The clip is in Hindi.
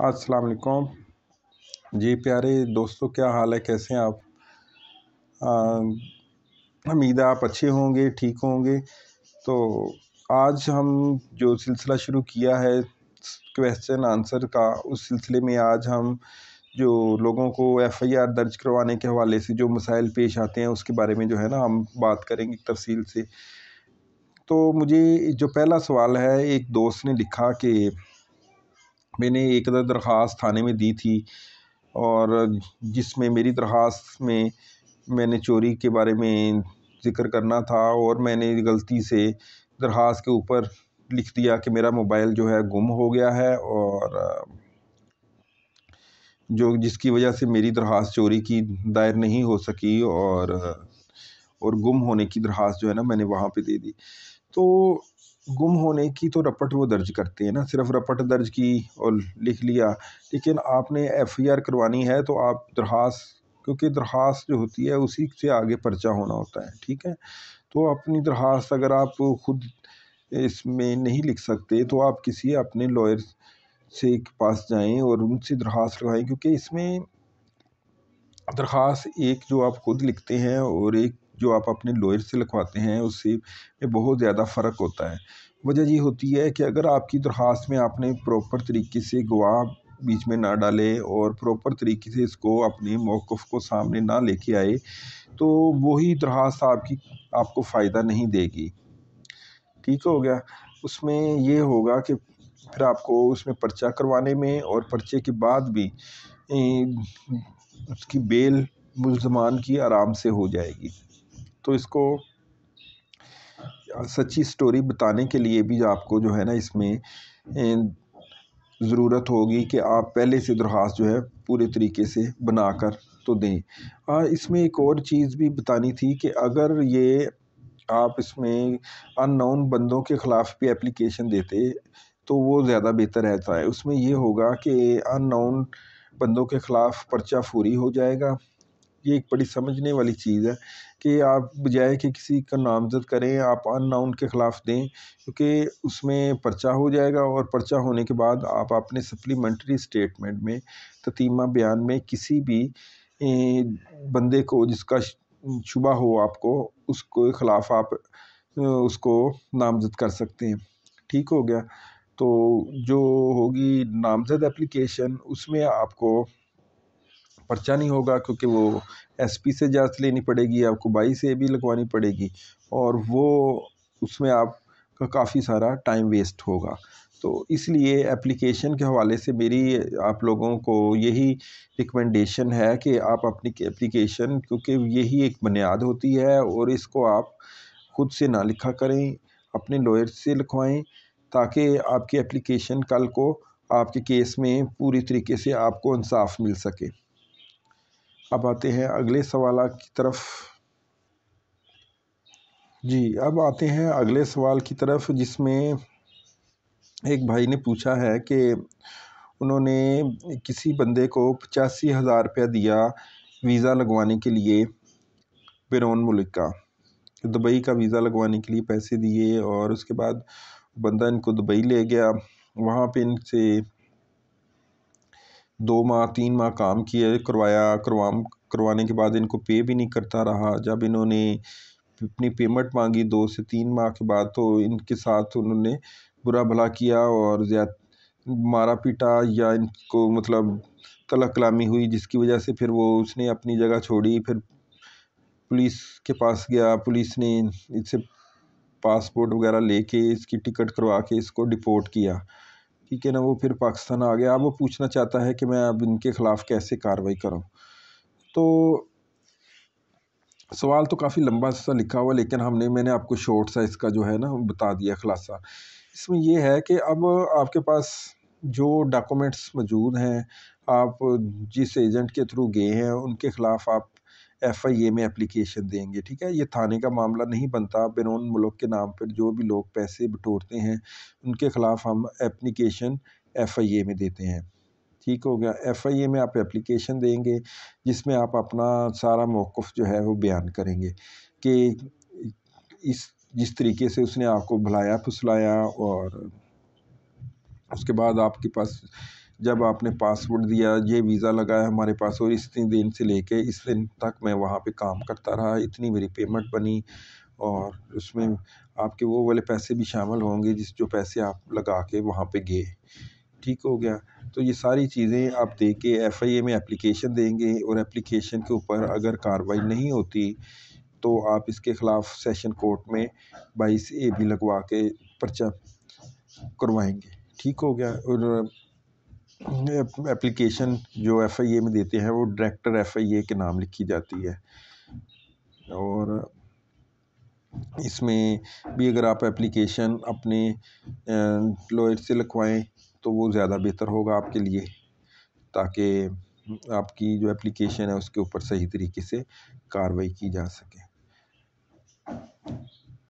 अस्सलाम वालेकुम जी प्यारे दोस्तों क्या हाल है कैसे हैं आप उम्मीद है आप अच्छे होंगे ठीक होंगे तो आज हम जो सिलसिला शुरू किया है क्वेश्चन आंसर का उस सिलसिले में आज हम जो लोगों को एफआईआर दर्ज करवाने के हवाले से जो मसाइल पेश आते हैं उसके बारे में जो है ना हम बात करेंगे तफसील से तो मुझे जो पहला सवाल है एक दोस्त ने लिखा कि मैंने एक अदर दरख्वास्त थाने में दी थी और जिसमें मेरी दरख्वास्त में मैंने चोरी के बारे में ज़िक्र करना था और मैंने गलती से दरख्वास्त के ऊपर लिख दिया कि मेरा मोबाइल जो है गुम हो गया है और जो जिसकी वजह से मेरी दरख्वास्त चोरी की दायर नहीं हो सकी और और गुम होने की दरख्वास्त जो है ना मैंने वहाँ पे दे दी तो गुम होने की तो रपट वो दर्ज करते हैं ना सिर्फ रपट दर्ज की और लिख लिया लेकिन आपने एफआईआर करवानी है तो आप दरख्वास्त क्योंकि दरख्वास्त जो होती है उसी से आगे पर्चा होना होता है ठीक है तो अपनी दरख्वास्त अगर आप खुद इसमें नहीं लिख सकते तो आप किसी अपने लॉयर से के पास जाएं और उनसे दरख्वास्त लगाएं क्योंकि इसमें दरख्वास्त एक जो आप खुद लिखते हैं और एक जो आप अपने लॉयर से लिखवाते हैं उससे बहुत ज़्यादा फ़र्क होता है वजह ये होती है कि अगर आपकी दरख्वास्त में आपने प्रॉपर तरीके से गवाह बीच में ना डाले और प्रॉपर तरीके से इसको अपने मौक़ को सामने ना लेके आए तो वही दरख्वास्त आपकी आपको फ़ायदा नहीं देगी ठीक हो गया उसमें ये होगा कि फिर आपको उसमें पर्चा करवाने में और पर्चे के बाद भी उसकी बेल मुलजमान की आराम से हो जाएगी तो इसको सच्ची स्टोरी बताने के लिए भी आपको जो है ना इसमें ज़रूरत होगी कि आप पहले से दरख्वास्त जो है पूरे तरीके से बना कर तो दें हाँ इसमें एक और चीज़ भी बतानी थी कि अगर ये आप इसमें अननोन बंदों के ख़िलाफ़ भी एप्लीकेशन देते तो वो ज़्यादा बेहतर रहता है उसमें ये होगा कि अननोन बंदों के ख़िलाफ़ पर्चा फूरी हो जाएगा ये एक बड़ी समझने वाली चीज़ है कि आप बजाय कि किसी का नामज़द करें आप ना के ख़िलाफ़ दें क्योंकि उसमें पर्चा हो जाएगा और पर्चा होने के बाद आप अपने सप्लीमेंट्री स्टेटमेंट में ततीमा बयान में किसी भी बंदे को जिसका शुबा हो आपको उसको ख़िलाफ़ आप उसको नामज़द कर सकते हैं ठीक हो गया तो जो होगी नामज़द एप्लीकेशन उसमें आपको पर्चा नहीं होगा क्योंकि वो एसपी से इजाज़त लेनी पड़ेगी आपको बाई से भी लगवानी पड़ेगी और वो उसमें आपका काफ़ी सारा टाइम वेस्ट होगा तो इसलिए एप्लीकेशन के हवाले से मेरी आप लोगों को यही रिकमेंडेशन है कि आप अपनी एप्लीकेशन क्योंकि यही एक बुनियाद होती है और इसको आप खुद से ना लिखा करें अपने लॉयर से लिखवाएं ताकि आपकी एप्लीकेशन कल को आपके केस में पूरी तरीके से आपको इंसाफ मिल सके अब आते हैं अगले सवाल की तरफ जी अब आते हैं अगले सवाल की तरफ जिसमें एक भाई ने पूछा है कि उन्होंने किसी बंदे को पचासी हज़ार रुपया दिया वीज़ा लगवाने के लिए बैरून मुल्क का दुबई का वीज़ा लगवाने के लिए पैसे दिए और उसके बाद बंदा इनको दुबई ले गया वहाँ पे इनसे दो माह तीन माह काम किए करवाया करवा करवाने के बाद इनको पे भी नहीं करता रहा जब इन्होंने अपनी पेमेंट मांगी दो से तीन माह के बाद तो इनके साथ उन्होंने बुरा भला किया और मारा पीटा या इनको मतलब तलक कलामी हुई जिसकी वजह से फिर वो उसने अपनी जगह छोड़ी फिर पुलिस के पास गया पुलिस ने इससे पासपोर्ट वगैरह लेके इसकी टिकट करवा के इसको डिपोर्ट किया ठीक है ना वो फिर पाकिस्तान आ गया अब वो पूछना चाहता है कि मैं अब इनके ख़िलाफ़ कैसे कार्रवाई करूँ तो सवाल तो काफ़ी लंबा सा लिखा हुआ लेकिन हमने मैंने आपको शॉर्ट सा इसका जो है ना बता दिया खुलासा इसमें यह है कि अब आपके पास जो डॉक्यूमेंट्स मौजूद हैं आप जिस एजेंट के थ्रू गए हैं उनके ख़िलाफ़ आप एफ़ आई ए में एप्लीकेशन देंगे ठीक है ये थाने का मामला नहीं बनता बैरून मुल्क के नाम पर जो भी लोग पैसे बटोरते हैं उनके ख़िलाफ़ हम एप्लीकेशन एफ़ आई ए में देते हैं ठीक हो गया एफ़ आई ए में आप एप्लीकेशन देंगे जिसमें आप अपना सारा मौक़ जो है वो बयान करेंगे कि इस जिस तरीके से उसने आपको भुलाया फुसलाया और उसके बाद आपके पास जब आपने पासपोर्ट दिया ये वीज़ा लगा है हमारे पास और इतनी दिन से लेके इस दिन तक मैं वहाँ पे काम करता रहा इतनी मेरी पेमेंट बनी और उसमें आपके वो वाले पैसे भी शामिल होंगे जिस जो पैसे आप लगा के वहाँ पे गए ठीक हो गया तो ये सारी चीज़ें आप दे के एफ़ आई ए में एप्लीकेशन देंगे और एप्लीकेशन के ऊपर अगर कार्रवाई नहीं होती तो आप इसके ख़िलाफ़ सेशन कोर्ट में बाईस ए भी लगवा के पर्चा करवाएंगे ठीक हो गया और एप्लीकेशन जो एफ़ आई ए में देते हैं वो डायरेक्टर एफ़ आई ए के नाम लिखी जाती है और इसमें भी अगर आप एप्लीकेशन अपने लॉयर से लिखवाएं तो वो ज़्यादा बेहतर होगा आपके लिए ताकि आपकी जो एप्लीकेशन है उसके ऊपर सही तरीके से कार्रवाई की जा सके